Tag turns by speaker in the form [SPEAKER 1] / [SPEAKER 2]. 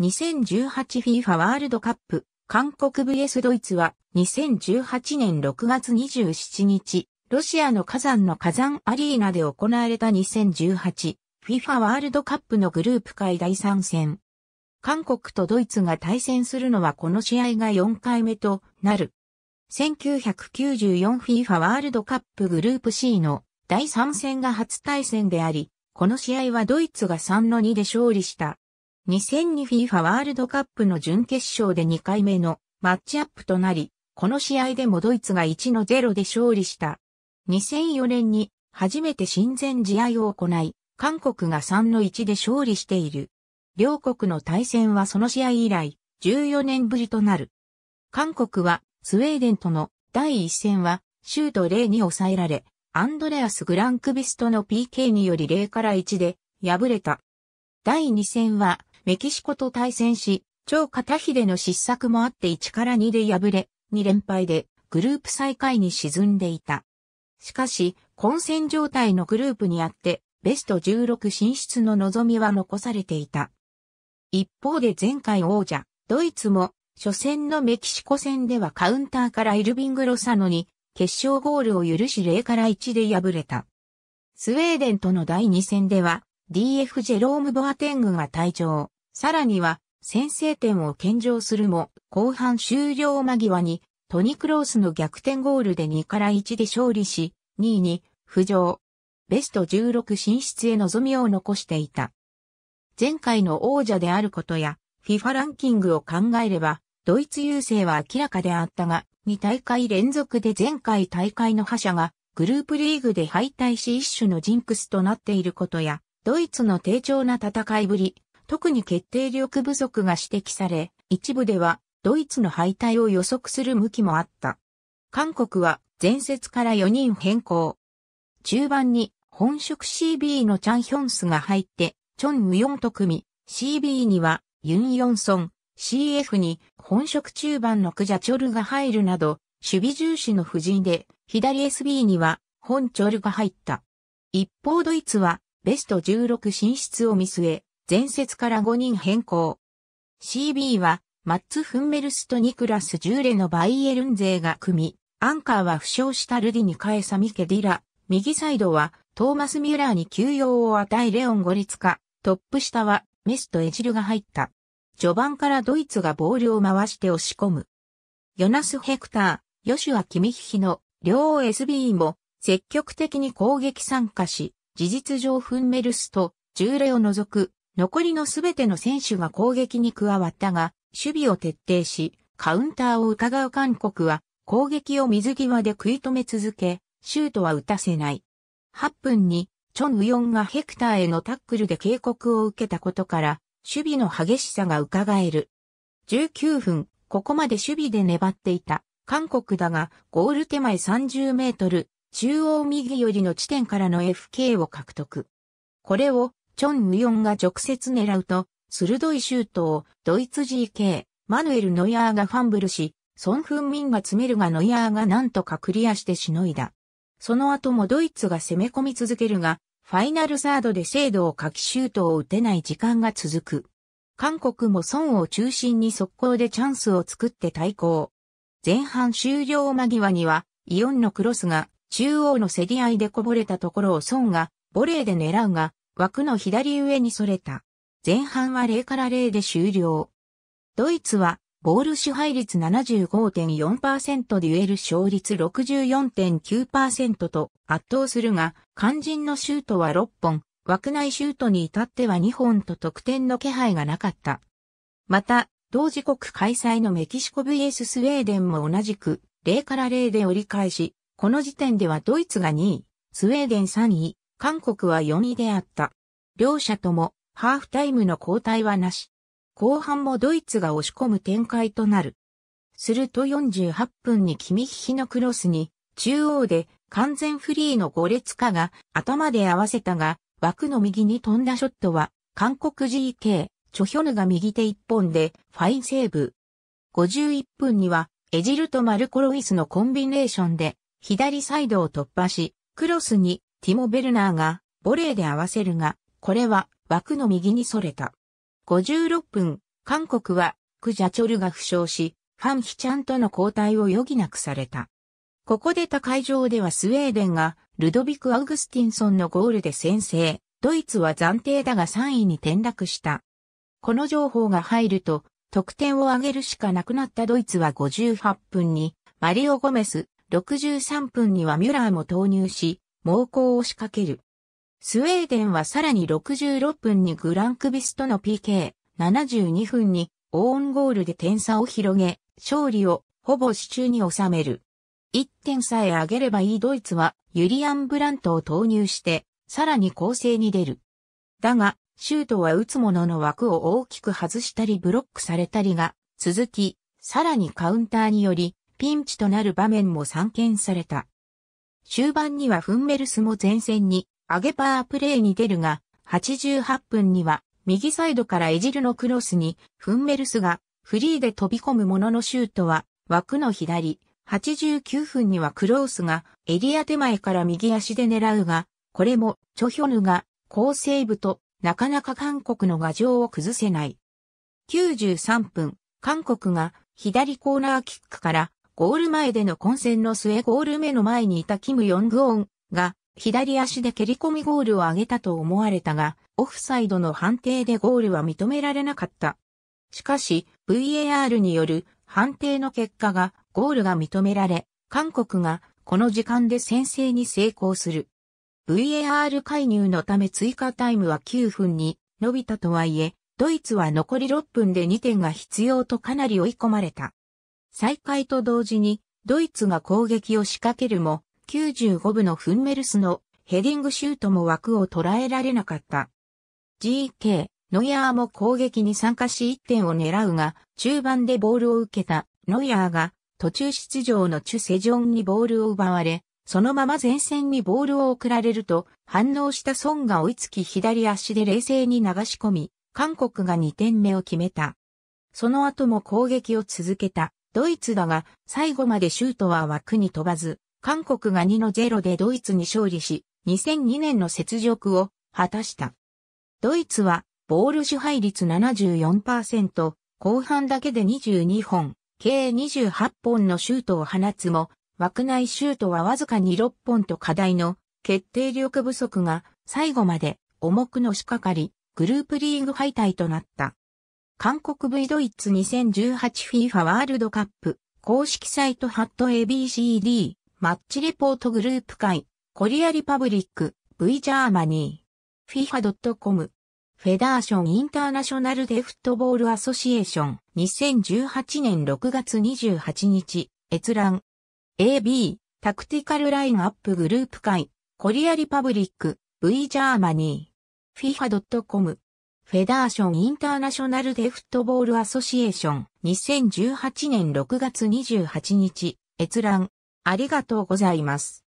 [SPEAKER 1] 2018FIFA ワールドカップ、韓国 VS ドイツは、2018年6月27日、ロシアの火山の火山アリーナで行われた 2018FIFA ワールドカップのグループ会第3戦。韓国とドイツが対戦するのはこの試合が4回目となる。1994FIFA ワールドカップグループ C の第3戦が初対戦であり、この試合はドイツが3の2で勝利した。2002FIFA ワールドカップの準決勝で2回目のマッチアップとなり、この試合でもドイツが1の0で勝利した。2004年に初めて親善試合を行い、韓国が3の1で勝利している。両国の対戦はその試合以来、14年ぶりとなる。韓国はスウェーデンとの第1戦はシュート0に抑えられ、アンドレアス・グランクビストの PK により0から1で敗れた。第2戦はメキシコと対戦し、超片秀の失策もあって1から2で敗れ、2連敗でグループ最下位に沈んでいた。しかし、混戦状態のグループにあって、ベスト16進出の望みは残されていた。一方で前回王者、ドイツも、初戦のメキシコ戦ではカウンターからイルビング・ロサノに、決勝ゴールを許し0から1で敗れた。スウェーデンとの第2戦では、DF ジェローム・ボアテングが退場。さらには、先制点を献上するも、後半終了間際に、トニクロースの逆転ゴールで2から1で勝利し、2位に浮上。ベスト16進出へ望みを残していた。前回の王者であることや、FIFA ランキングを考えれば、ドイツ優勢は明らかであったが、2大会連続で前回大会の覇者が、グループリーグで敗退し一種のジンクスとなっていることや、ドイツの低調な戦いぶり、特に決定力不足が指摘され、一部ではドイツの敗退を予測する向きもあった。韓国は前節から4人変更。中盤に本職 CB のチャンヒョンスが入って、チョンウヨンと組み、CB にはユンヨンソン、CF に本職中盤のクジャチョルが入るなど、守備重視の布陣で、左 SB には本チョルが入った。一方ドイツはベスト16進出を見据え、前節から5人変更。CB は、マッツ・フンメルスとニクラス・ジューレのバイエルン勢が組み、アンカーは負傷したルディに返さミケディラ、右サイドはトーマス・ミュラーに休養を与えレオン・ゴリツカ、トップ下はメスとエジルが入った。序盤からドイツがボールを回して押し込む。ヨナス・ヘクター、ヨシュア・キミヒヒの両 SB も積極的に攻撃参加し、事実上フンメルスとジューレを除く残りのすべての選手が攻撃に加わったが、守備を徹底し、カウンターを伺う韓国は、攻撃を水際で食い止め続け、シュートは打たせない。8分に、チョン・ウヨンがヘクターへのタックルで警告を受けたことから、守備の激しさが伺える。19分、ここまで守備で粘っていた、韓国だが、ゴール手前30メートル、中央右寄りの地点からの FK を獲得。これをチョン・ウヨンが直接狙うと、鋭いシュートをドイツ GK、マヌエル・ノイアーがファンブルし、ソン・フンミンが詰めるがノイアーがなんとかクリアしてしのいだ。その後もドイツが攻め込み続けるが、ファイナルサードで精度を書きシュートを打てない時間が続く。韓国もンを中心に速攻でチャンスを作って対抗。前半終了間際には、イオンのクロスが中央の競り合いでこぼれたところをンがボレーで狙うが、枠の左上にそれた。前半は0から0で終了。ドイツは、ボール支配率75.4%デュエル勝率64.9%と圧倒するが、肝心のシュートは6本、枠内シュートに至っては2本と得点の気配がなかった。また、同時刻開催のメキシコ VS スウェーデンも同じく0から0で折り返し、この時点ではドイツが2位、スウェーデン3位、韓国は4位であった。両者ともハーフタイムの交代はなし。後半もドイツが押し込む展開となる。すると48分にキミヒヒのクロスに、中央で完全フリーの五列化が頭で合わせたが、枠の右に飛んだショットは、韓国 GK、チョヒョヌが右手一本でファインセーブ。51分には、エジルとマルコロイスのコンビネーションで、左サイドを突破し、クロスにティモ・ベルナーがボレーで合わせるが、これは枠の右に逸れた。56分、韓国はクジャチョルが負傷し、ファンヒチャンとの交代を余儀なくされた。ここで他会場ではスウェーデンがルドビク・アウグスティンソンのゴールで先制、ドイツは暫定だが3位に転落した。この情報が入ると、得点を上げるしかなくなったドイツは58分に、マリオ・ゴメス、63分にはミュラーも投入し、猛攻を仕掛ける。スウェーデンはさらに66分にグランクビスとの PK、72分にオーンゴールで点差を広げ、勝利をほぼ手中に収める。1点さえ上げればいいドイツはユリアン・ブラントを投入して、さらに攻勢に出る。だが、シュートは打つ者の枠を大きく外したりブロックされたりが続き、さらにカウンターにより、ピンチとなる場面も散見された。終盤にはフンメルスも前線に上げパワープレーに出るが、88分には右サイドからエジルのクロスにフンメルスがフリーで飛び込むもののシュートは枠の左。89分にはクロースがエリア手前から右足で狙うが、これもチョヒョヌが高セーブとなかなか韓国の牙城を崩せない。93分、韓国が左コーナーキックからゴール前での混戦の末ゴール目の前にいたキム・ヨングオンが左足で蹴り込みゴールを上げたと思われたが、オフサイドの判定でゴールは認められなかった。しかし、VAR による判定の結果がゴールが認められ、韓国がこの時間で先制に成功する。VAR 介入のため追加タイムは9分に伸びたとはいえ、ドイツは残り6分で2点が必要とかなり追い込まれた。再開と同時に、ドイツが攻撃を仕掛けるも、95部のフンメルスのヘディングシュートも枠を捉えられなかった。GK、ノイアーも攻撃に参加し1点を狙うが、中盤でボールを受けたノイアーが途中出場のチュセジョンにボールを奪われ、そのまま前線にボールを送られると、反応したソンが追いつき左足で冷静に流し込み、韓国が2点目を決めた。その後も攻撃を続けたドイツだが、最後までシュートは枠に飛ばず、韓国が2の0でドイツに勝利し、2002年の雪辱を果たした。ドイツは、ボール支配率74%、後半だけで22本、計28本のシュートを放つも、枠内シュートはわずかに6本と課題の決定力不足が最後まで重くのしかかり、グループリーグ敗退となった。韓国 V ドイツ 2018FIFA ワールドカップ公式サイトハット ABCD マッチレポートグループ会コリアリパブリック V ジャーマニー FIFA.com フェダーションインターナショナルデフットボールアソシエーション2018年6月28日閲覧 AB タクティカルラインアップグループ会コリアリパブリック V ジャーマニー FIFA.com フェダーションインターナショナルデフットボールアソシエーション2018年6月28日閲覧ありがとうございます。